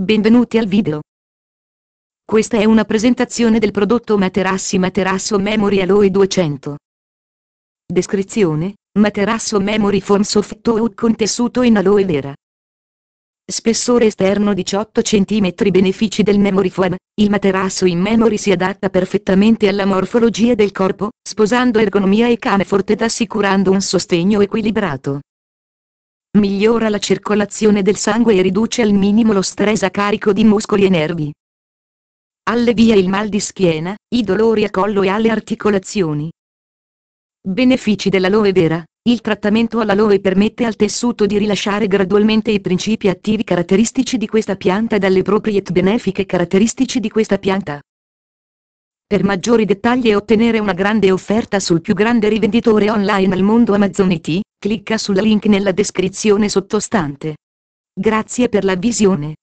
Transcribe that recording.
Benvenuti al video. Questa è una presentazione del prodotto Materassi Materasso Memory Aloe 200. Descrizione, materasso Memory Form Soft Oak con tessuto in aloe vera. Spessore esterno 18 cm Benefici del Memory Foam, il materasso in memory si adatta perfettamente alla morfologia del corpo, sposando ergonomia e forte ed assicurando un sostegno equilibrato migliora la circolazione del sangue e riduce al minimo lo stress a carico di muscoli e nervi. Allevia il mal di schiena, i dolori a collo e alle articolazioni. Benefici dell'aloe vera. Il trattamento all'aloe permette al tessuto di rilasciare gradualmente i principi attivi caratteristici di questa pianta e dalle proprietà benefiche caratteristici di questa pianta. Per maggiori dettagli e ottenere una grande offerta sul più grande rivenditore online al mondo Amazon IT, Clicca sul link nella descrizione sottostante. Grazie per la visione.